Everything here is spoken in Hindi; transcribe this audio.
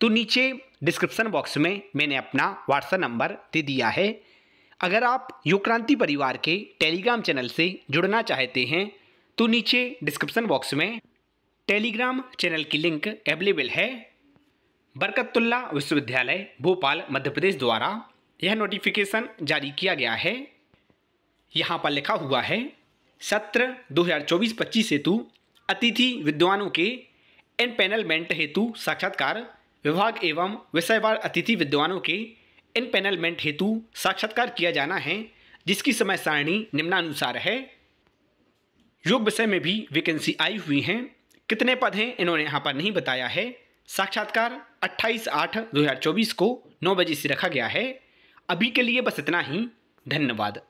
तो नीचे डिस्क्रिप्शन बॉक्स में मैंने अपना व्हाट्सएप नंबर दे दिया है अगर आप युग क्रांति परिवार के टेलीग्राम चैनल से जुड़ना चाहते हैं तो नीचे डिस्क्रिप्शन बॉक्स में टेलीग्राम चैनल की लिंक अवेलेबल है बरकतुल्ला विश्वविद्यालय भोपाल मध्य प्रदेश द्वारा यह नोटिफिकेशन जारी किया गया है यहाँ पर लिखा हुआ है सत्र 2024-25 हेतु अतिथि विद्वानों के एनपैनलमेंट हेतु साक्षात्कार विभाग एवं विषयवार अतिथि विद्वानों के इनपेनलमेंट हेतु साक्षात्कार किया जाना है जिसकी समय सारणी निम्नानुसार है योग विषय में भी वैकेंसी आई हुई हैं कितने पद हैं इन्होंने यहाँ पर नहीं बताया है साक्षात्कार 28 आठ 2024 को 9 बजे से रखा गया है अभी के लिए बस इतना ही धन्यवाद